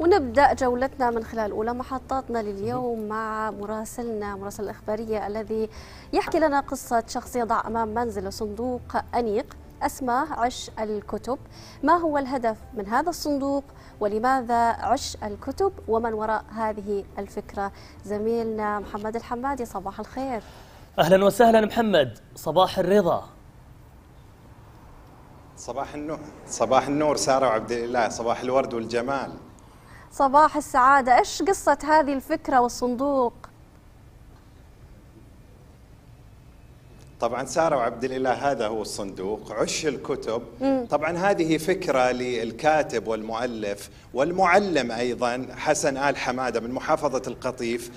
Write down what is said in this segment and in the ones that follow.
ونبدا جولتنا من خلال اولى محطاتنا لليوم مع مراسلنا مراسل الاخباريه الذي يحكي لنا قصه شخص يضع امام منزله صندوق انيق اسماه عش الكتب ما هو الهدف من هذا الصندوق ولماذا عش الكتب ومن وراء هذه الفكره زميلنا محمد الحمادي صباح الخير اهلا وسهلا محمد صباح الرضا صباح النور صباح النور ساره وعبد الله صباح الورد والجمال صباح السعادة إيش قصة هذه الفكرة والصندوق طبعا سارة وعبد الإله هذا هو الصندوق عش الكتب طبعا هذه فكرة للكاتب والمؤلف والمعلم أيضا حسن آل حمادة من محافظة القطيف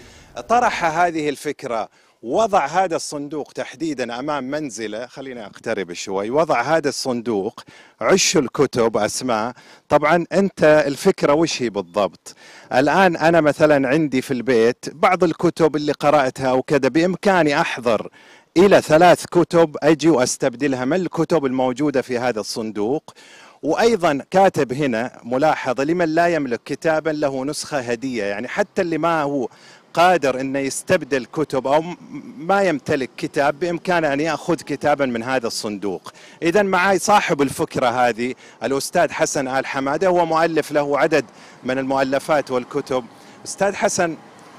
طرح هذه الفكرة وضع هذا الصندوق تحديدا امام منزله خلينا اقترب شوي وضع هذا الصندوق عش الكتب اسماء طبعا انت الفكره وش هي بالضبط الان انا مثلا عندي في البيت بعض الكتب اللي قراتها وكذا بامكاني احضر الى ثلاث كتب اجي واستبدلها من الكتب الموجوده في هذا الصندوق وايضا كاتب هنا ملاحظه لمن لا يملك كتابا له نسخه هديه يعني حتى اللي ما هو قادر انه يستبدل كتب او ما يمتلك كتاب بامكانه ان ياخذ كتابا من هذا الصندوق. اذا معي صاحب الفكره هذه الاستاذ حسن ال حماده هو مؤلف له عدد من المؤلفات والكتب. استاذ حسن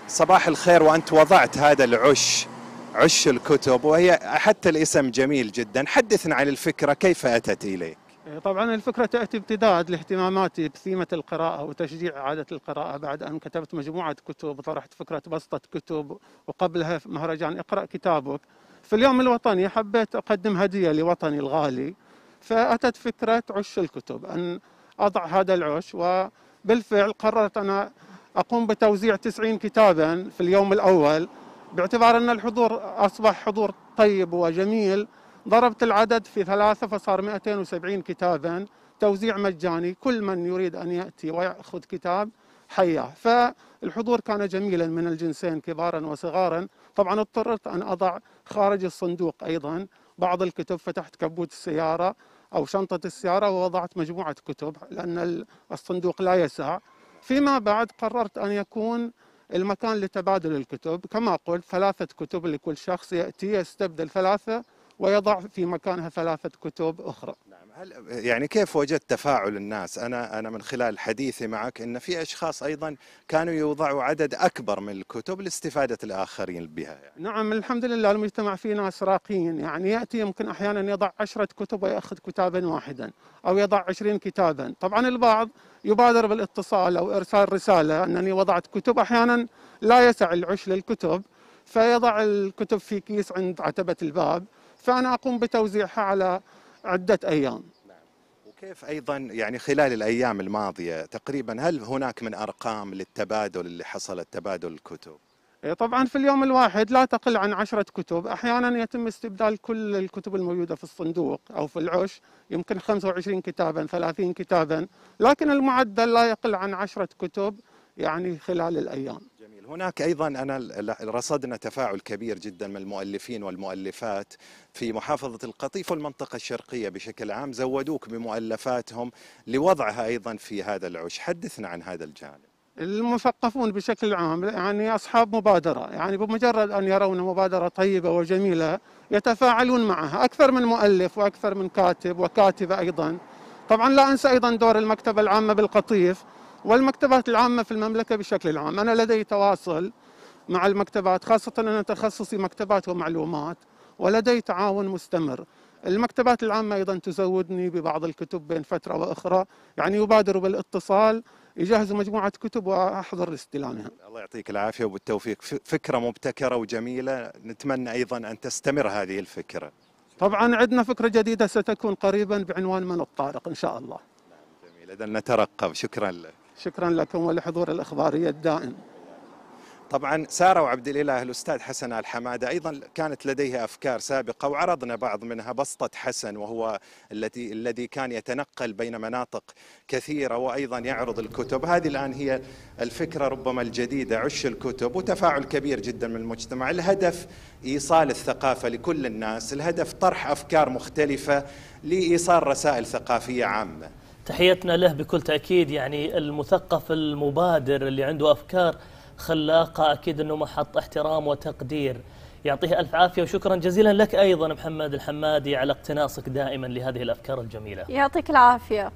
صباح الخير وانت وضعت هذا العش عش الكتب وهي حتى الاسم جميل جدا، حدثنا عن الفكره كيف اتت اليك؟ إيه، طبعا الفكرة تأتي امتداد لاهتماماتي بثيمة القراءة وتشجيع إعادة القراءة بعد أن كتبت مجموعة كتب وطرحت فكرة بسطة كتب وقبلها مهرجان اقرأ كتابك في اليوم الوطني حبيت أقدم هدية لوطني الغالي فأتت فكرة عش الكتب أن أضع هذا العش وبالفعل قررت أنا أقوم بتوزيع 90 كتابا في اليوم الأول باعتبار أن الحضور أصبح حضور طيب وجميل ضربت العدد في ثلاثة فصار 270 كتابا توزيع مجاني كل من يريد أن يأتي ويأخذ كتاب حياه فالحضور كان جميلا من الجنسين كبارا وصغارا طبعا اضطررت أن أضع خارج الصندوق أيضا بعض الكتب فتحت كبوت السيارة أو شنطة السيارة ووضعت مجموعة كتب لأن الصندوق لا يسع فيما بعد قررت أن يكون المكان لتبادل الكتب كما قلت ثلاثة كتب لكل شخص يأتي يستبدل ثلاثة ويضع في مكانها ثلاثة كتب أخرى نعم هل يعني كيف وجدت تفاعل الناس أنا أنا من خلال حديثي معك أن في أشخاص أيضا كانوا يوضعوا عدد أكبر من الكتب لاستفادة الآخرين بها يعني. نعم الحمد لله المجتمع فيه ناس راقيين يعني يأتي يمكن أحيانا يضع عشرة كتب ويأخذ كتابا واحدا أو يضع عشرين كتابا طبعا البعض يبادر بالاتصال أو إرسال رسالة أنني وضعت كتب أحيانا لا يسع العش للكتب فيضع الكتب في كيس عند عتبة الباب فأنا أقوم بتوزيعها على عدة أيام نعم. كيف ايضا يعني خلال الايام الماضيه تقريبا هل هناك من ارقام للتبادل اللي حصل تبادل الكتب؟ إيه، طبعا في اليوم الواحد لا تقل عن عشرة كتب أحيانا يتم استبدال كل الكتب الموجودة في الصندوق أو في العش يمكن 25 كتابا 30 كتابا لكن المعدل لا يقل عن عشرة كتب يعني خلال الأيام جميل هناك أيضا أنا رصدنا تفاعل كبير جدا من المؤلفين والمؤلفات في محافظة القطيف والمنطقة الشرقية بشكل عام زودوك بمؤلفاتهم لوضعها أيضا في هذا العش حدثنا عن هذا الجانب المثقفون بشكل عام يعني اصحاب مبادره يعني بمجرد ان يرون مبادره طيبه وجميله يتفاعلون معها اكثر من مؤلف واكثر من كاتب وكاتبه ايضا طبعا لا انسى ايضا دور المكتبه العامه بالقطيف والمكتبات العامة في المملكة بشكل عام أنا لدي تواصل مع المكتبات خاصة أن تخصصي مكتبات ومعلومات ولدي تعاون مستمر المكتبات العامة أيضا تزودني ببعض الكتب بين فترة وأخرى يعني يبادروا بالاتصال يجهزوا مجموعة كتب وأحضر استلامها الله يعطيك العافية وبالتوفيق فكرة مبتكرة وجميلة نتمنى أيضا أن تستمر هذه الفكرة طبعا عندنا فكرة جديدة ستكون قريبا بعنوان من الطارق إن شاء الله نعم جميل إذا نترقب شكرا لك شكرا لكم ولحضور الإخبارية الدائم طبعا سارة وعبد الإله الأستاذ حسن الحمادة أيضا كانت لديه أفكار سابقة وعرضنا بعض منها بسطة حسن وهو الذي الذي كان يتنقل بين مناطق كثيرة وأيضا يعرض الكتب هذه الآن هي الفكرة ربما الجديدة عش الكتب وتفاعل كبير جدا من المجتمع الهدف إيصال الثقافة لكل الناس الهدف طرح أفكار مختلفة لإيصال رسائل ثقافية عامة تحيتنا له بكل تأكيد يعني المثقف المبادر اللي عنده أفكار خلاقة أكيد أنه محط احترام وتقدير يعطيه ألف عافية وشكرا جزيلا لك أيضا محمد الحمادي على اقتناصك دائما لهذه الأفكار الجميلة يعطيك العافية